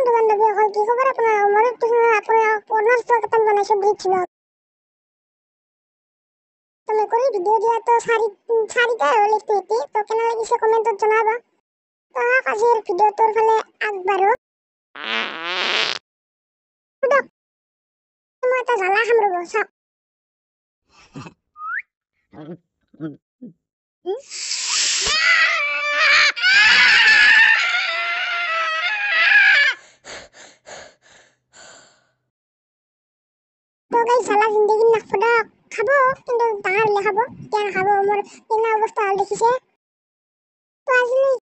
বন্ধু বান্ধবী এখন কি খবর আপনার মনে তো আপনার আপনার স্বাগতম জানাইছে দিচ্ছিল তুমি করি ভিডিও দিয়া তো সারি সারিতে লিখতে হইতে তো কেন লাগিছে কমেন্টত জনাবা তো আপ আজিৰ ভিডিঅ'টোৰ ফালে আগবাঢ়ো মই এটা জ্বালা খাম ৰ'ব চাওক তো গাইস সারা জিন্দেগি নাক ফোডা খাবো কিন্তু ডাঙর হলে খাবো কেন খাবো মোর কেন অবস্থা হল দেখিছে